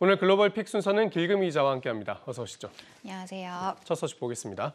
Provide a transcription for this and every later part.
오늘 글로벌 픽 순서는 길금 이자와 함께합니다. 어서 오시죠. 안녕하세요. 첫 소식 보겠습니다.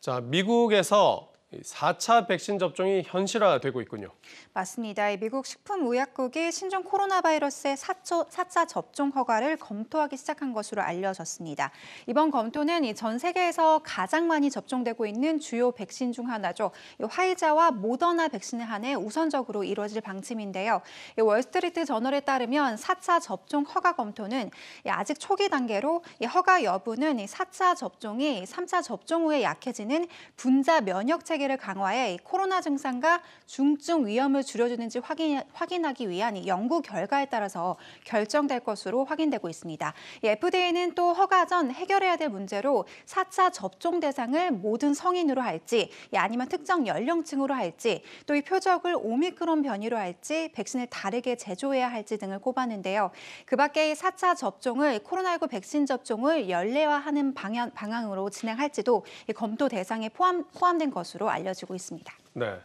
자, 미국에서 4차 백신 접종이 현실화되고 있군요. 맞습니다. 미국 식품의약국이 신종 코로나 바이러스의 4차, 4차 접종 허가를 검토하기 시작한 것으로 알려졌습니다. 이번 검토는 전 세계에서 가장 많이 접종되고 있는 주요 백신 중 하나죠. 화이자와 모더나 백신에 한해 우선적으로 이루어질 방침인데요. 월스트리트 저널에 따르면 4차 접종 허가 검토는 아직 초기 단계로 허가 여부는 4차 접종이 3차 접종 후에 약해지는 분자 면역체 계 체계를 강화해 코로나 증상과 중증 위험을 줄여주는지 확인, 확인하기 위한 연구 결과에 따라서 결정될 것으로 확인되고 있습니다. FDA는 또 허가 전 해결해야 될 문제로 4차 접종 대상을 모든 성인으로 할지 아니면 특정 연령층으로 할지 또 이 표적을 오미크론 변이로 할지 백신을 다르게 제조해야 할지 등을 꼽았는데요. 그밖에 4차 접종을 코로나19 백신 접종을 연례화하는 방향, 방향으로 진행할지도 검토 대상에 포함, 포함된 것으로 알려지고 있습니다. 네.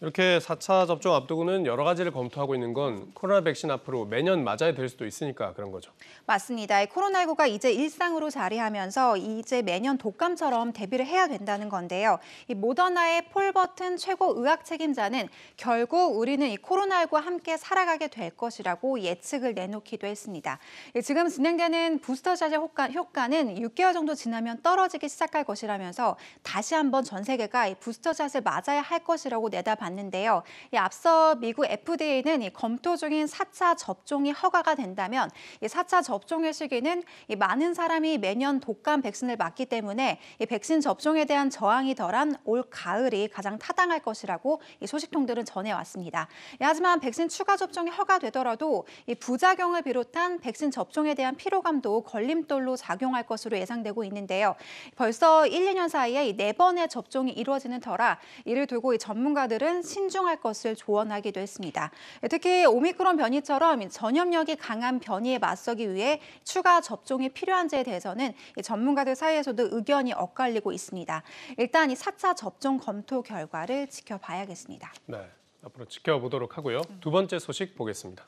이렇게 4차 접종 앞두고는 여러 가지를 검토하고 있는 건 코로나 백신 앞으로 매년 맞아야 될 수도 있으니까 그런 거죠. 맞습니다. 코로나19가 이제 일상으로 자리하면서 이제 매년 독감처럼 대비를 해야 된다는 건데요. 이 모더나의 폴 버튼 최고 의학 책임자는 결국 우리는 이 코로나19와 함께 살아가게 될 것이라고 예측을 내놓기도 했습니다. 예, 지금 진행되는 부스터샷의 효과, 는 6개월 정도 지나면 떨어지기 시작할 것이라면서 다시 한번 전 세계가 이 부스터샷을 맞아야 할 것이라고 내다봤 습니다 봤는데요. 앞서 미국 FDA는 검토 중인 4차 접종이 허가가 된다면 이 4차 접종의 시기는 많은 사람이 매년 독감 백신을 맞기 때문에 백신 접종에 대한 저항이 덜한 올 가을이 가장 타당할 것이라고 소식통들은 전해왔습니다. 예, 하지만 백신 추가 접종이 허가되더라도 이 부작용을 비롯한 백신 접종에 대한 피로감도 걸림돌로 작용할 것으로 예상되고 있는데요. 벌써 1, 2년 사이에 4번의 접종이 이루어지는 터라 이를 두고 전문가들은 신중할 것을 조언하기도 했습니다. 예, 특히 오미크론 변이처럼 전염력이 강한 변이에 맞서기 위해 추가 접종이 필요한지에 대해서는 전문가들 사이에서도 의견이 엇갈리고 있습니다. 일단 이 4차 접종 검토 결과를 지켜봐야겠습니다. 네, 앞으로 지켜보도록 하고요. 두 번째 소식 보겠습니다.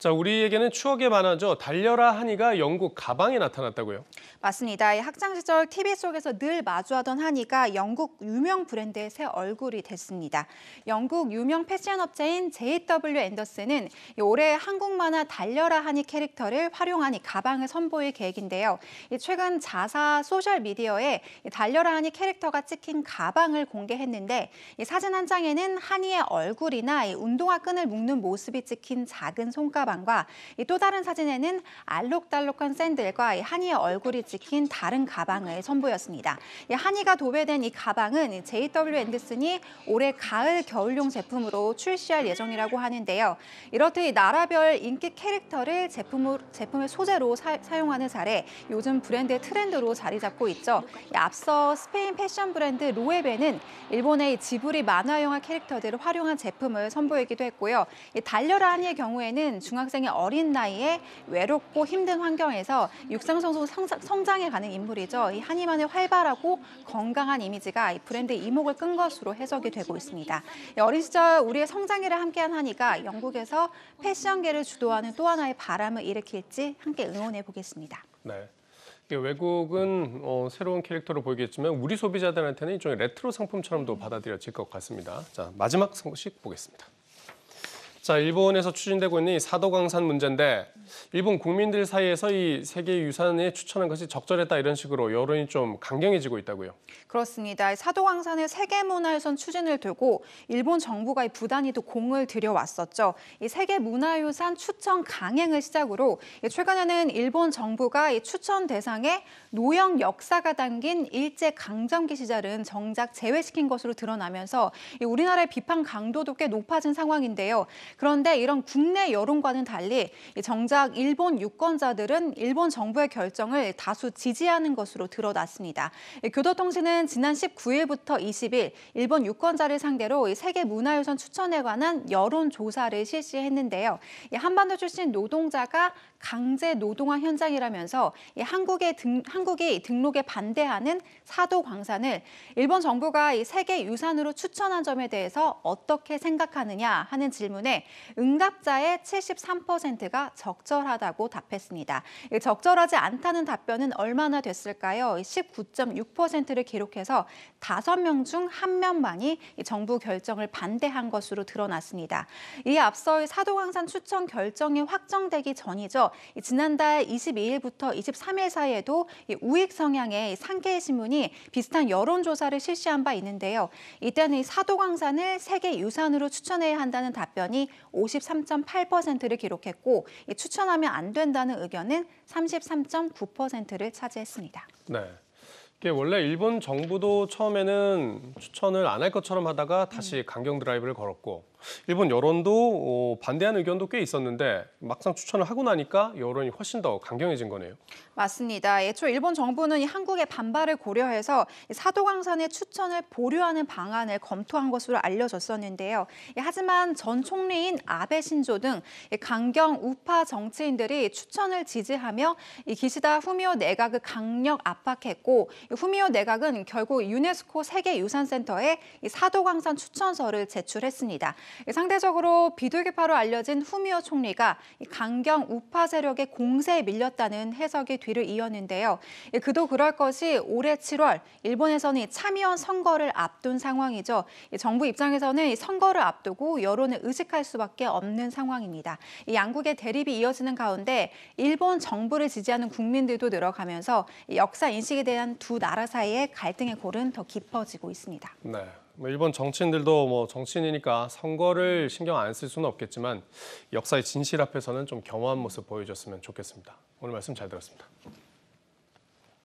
자, 우리에게는 추억의 만화죠. 달려라 하니가 영국 가방에 나타났다고요? 맞습니다. 학창 시절 TV 속에서 늘 마주하던 하니가 영국 유명 브랜드의 새 얼굴이 됐습니다. 영국 유명 패션 업체인 JW 앤더슨은 올해 한국 만화 달려라 하니 캐릭터를 활용한 이 가방을 선보일 계획인데요. 최근 자사 소셜 미디어에 달려라 하니 캐릭터가 찍힌 가방을 공개했는데 사진 한 장에는 하니의 얼굴이나 운동화 끈을 묶는 모습이 찍힌 작은 손가락 가방과 또 다른 사진에는 알록달록한 샌들과 한이의 얼굴이 찍힌 다른 가방을 선보였습니다. 한이가 도배된 이 가방은 JW 앤더슨이 올해 가을 겨울용 제품으로 출시할 예정이라고 하는데요. 이렇듯 나라별 인기 캐릭터를 제품으로, 제품의 소재로 사, 용하는 사례 요즘 브랜드의 트렌드로 자리 잡고 있죠. 앞서 스페인 패션 브랜드 로에베는 일본의 지브리 만화 영화 캐릭터들을 활용한 제품을 선보이기도 했고요. 달려라 한이의 경우에는 중 중학생의 어린 나이에 외롭고 힘든 환경에서 육상선수 성장해 가는 인물이죠. 이 한이만의 활발하고 건강한 이미지가 이 브랜드의 이목을 끈 것으로 해석이 되고 있습니다. 어린 시절 우리의 성장기를 함께한 한이가 영국에서 패션계를 주도하는 또 하나의 바람을 일으킬지 함께 응원해 보겠습니다. 네. 외국은 어, 새로운 캐릭터로 보이겠지만 우리 소비자들한테는 일종의 레트로 상품처럼도 받아들여질 것 같습니다. 자 마지막 소식 보겠습니다. 자, 일본에서 추진되고 있는 이 사도광산 문제인데 일본 국민들 사이에서 이 세계 유산에 추천한 것이 적절했다 이런 식으로 여론이 좀 강경해지고 있다고요. 그렇습니다. 사도광산의 세계 문화유산 추진을 두고 일본 정부가 이 부단히도 공을 들여왔었죠. 이 세계 문화유산 추천 강행을 시작으로 최근에는 일본 정부가 이 추천 대상에 노역 역사가 담긴 일제 강점기 시절은 정작 제외시킨 것으로 드러나면서 우리나라의 비판 강도도 꽤 높아진 상황인데요. 그런데 이런 국내 여론과는 달리 정작 일본 유권자들은 일본 정부의 결정을 다수 지지하는 것으로 드러났습니다. 교도통신은 지난 19일부터 20일 일본 유권자를 상대로 세계 문화유산 추천에 관한 여론조사를 실시했는데요. 한반도 출신 노동자가 강제 노동화 현장이라면서 한국의 등, 한국이 등록에 반대하는 사도 광산을 일본 정부가 세계 유산으로 추천한 점에 대해서 어떻게 생각하느냐 하는 질문에 응답자의 73%가 적절하다고 답했습니다. 적절하지 않다는 답변은 얼마나 됐을까요? 19.6%를 기록해서 5명 중 1명만이 정부 결정을 반대한 것으로 드러났습니다. 이에 앞서 사도광산 추천 결정이 확정되기 전이죠. 지난달 22일부터 23일 사이에도 우익 성향의 상계신문이 비슷한 여론조사를 실시한 바 있는데요. 이때는 사도광산을 세계 유산으로 추천해야 한다는 답변이 53.8%를 기록했고 추천하면 안 된다는 의견은 33.9%를 차지했습니다. 네. 이게 원래 일본 정부도 처음에는 추천을 안 할 것처럼 하다가 다시 강경 드라이브를 걸었고 일본 여론도 어, 반대하는 의견도 꽤 있었는데 막상 추천을 하고 나니까 여론이 훨씬 더 강경해진 거네요. 맞습니다. 애초 일본 정부는 한국의 반발을 고려해서 사도광산의 추천을 보류하는 방안을 검토한 것으로 알려졌었는데요. 예, 하지만 전 총리인 아베 신조 등 강경 우파 정치인들이 추천을 지지하며 기시다 후미오 내각을 강력 압박했고 후미오 내각은 결국 유네스코 세계유산센터에 사도광산 추천서를 제출했습니다. 상대적으로 비둘기파로 알려진 후미오 총리가 강경 우파 세력의 공세에 밀렸다는 해석이 뒤를 이었는데요. 예, 그도 그럴 것이 올해 7월 일본에서는 참의원 선거를 앞둔 상황이죠. 예, 정부 입장에서는 선거를 앞두고 여론을 의식할 수밖에 없는 상황입니다. 양국의 대립이 이어지는 가운데 일본 정부를 지지하는 국민들도 늘어가면서 역사 인식에 대한 두 나라 사이의 갈등의 골은 더 깊어지고 있습니다. 네. 뭐 일본 정치인들도 뭐 정치인이니까 선거를 신경 안 쓸 수는 없겠지만 역사의 진실 앞에서는 좀 겸허한 모습 보여줬으면 좋겠습니다. 오늘 말씀 잘 들었습니다.